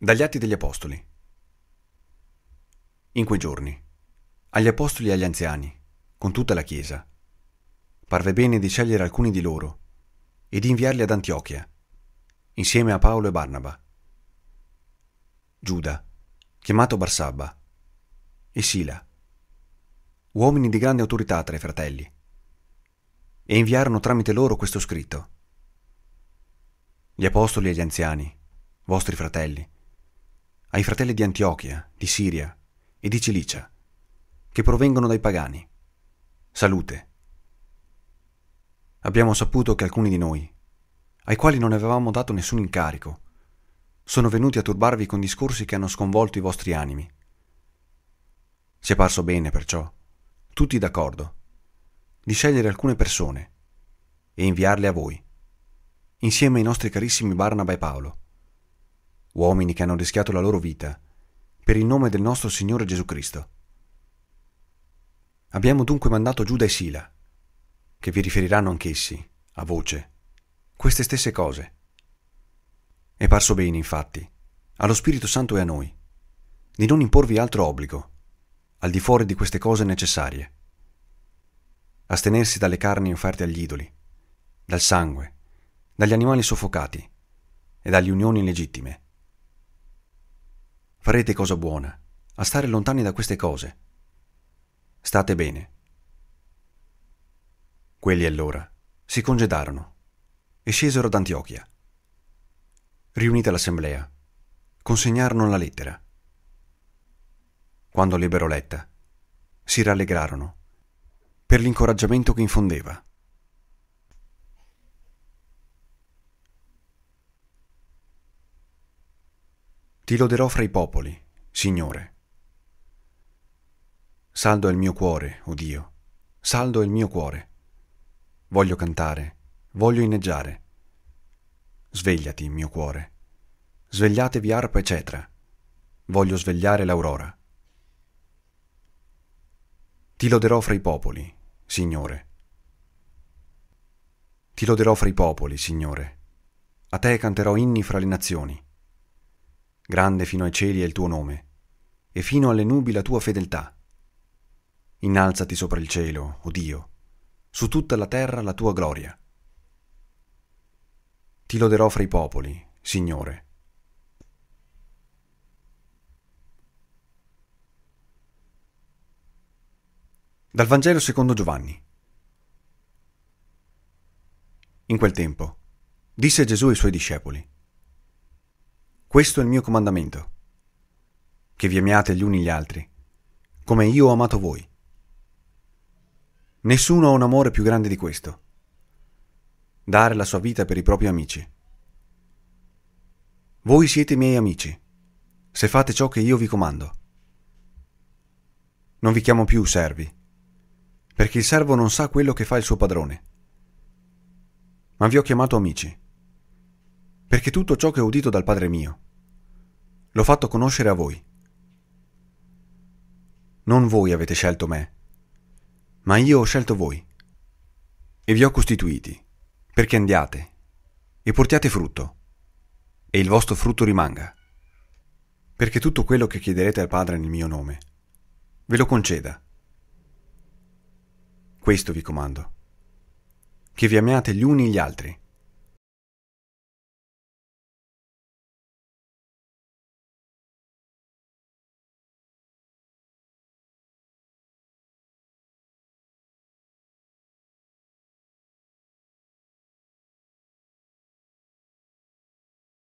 Dagli Atti degli Apostoli. In quei giorni, agli Apostoli e agli anziani, con tutta la Chiesa, parve bene di scegliere alcuni di loro e di inviarli ad Antiochia, insieme a Paolo e Barnaba. Giuda, chiamato Barsabba, e Sila, uomini di grande autorità tra i fratelli, e inviarono tramite loro questo scritto. Gli Apostoli e gli anziani, vostri fratelli, ai fratelli di Antiochia, di Siria e di Cilicia, che provengono dai pagani. Salute. Abbiamo saputo che alcuni di noi, ai quali non avevamo dato nessun incarico, sono venuti a turbarvi con discorsi che hanno sconvolto i vostri animi. Ci è parso bene, perciò, tutti d'accordo, di scegliere alcune persone e inviarle a voi, insieme ai nostri carissimi Barnaba e Paolo uomini che hanno rischiato la loro vita, per il nome del nostro Signore Gesù Cristo. Abbiamo dunque mandato Giuda e Sila, che vi riferiranno anch'essi, a voce, queste stesse cose. È parso bene, infatti, allo Spirito Santo e a noi, di non imporvi altro obbligo, al di fuori di queste cose necessarie. Astenersi dalle carni offerte agli idoli, dal sangue, dagli animali soffocati e dalle unioni illegittime. Farete cosa buona, a stare lontani da queste cose. State bene. Quelli allora si congedarono e scesero ad Antiochia. Riunita l'assemblea, consegnarono la lettera. Quando l'ebbero letta, si rallegrarono per l'incoraggiamento che infondeva. Ti loderò fra i popoli, Signore. Saldo è il mio cuore, o oh Dio, saldo è il mio cuore. Voglio cantare, voglio inneggiare. Svegliati, mio cuore. Svegliatevi arpa e cetra. Voglio svegliare l'aurora. Ti loderò fra i popoli, Signore. Ti loderò fra i popoli, Signore. A te canterò inni fra le nazioni grande fino ai cieli è il tuo nome, e fino alle nubi la tua fedeltà. Innalzati sopra il cielo, o oh Dio, su tutta la terra la tua gloria. Ti loderò fra i popoli, Signore. Dal Vangelo secondo Giovanni. In quel tempo disse Gesù ai suoi discepoli, questo è il mio comandamento. Che vi amiate gli uni gli altri, come io ho amato voi. Nessuno ha un amore più grande di questo. Dare la sua vita per i propri amici. Voi siete miei amici, se fate ciò che io vi comando. Non vi chiamo più servi, perché il servo non sa quello che fa il suo padrone. Ma vi ho chiamato amici perché tutto ciò che ho udito dal Padre mio l'ho fatto conoscere a voi. Non voi avete scelto me, ma io ho scelto voi e vi ho costituiti perché andiate e portiate frutto e il vostro frutto rimanga, perché tutto quello che chiederete al Padre nel mio nome ve lo conceda. Questo vi comando, che vi amiate gli uni gli altri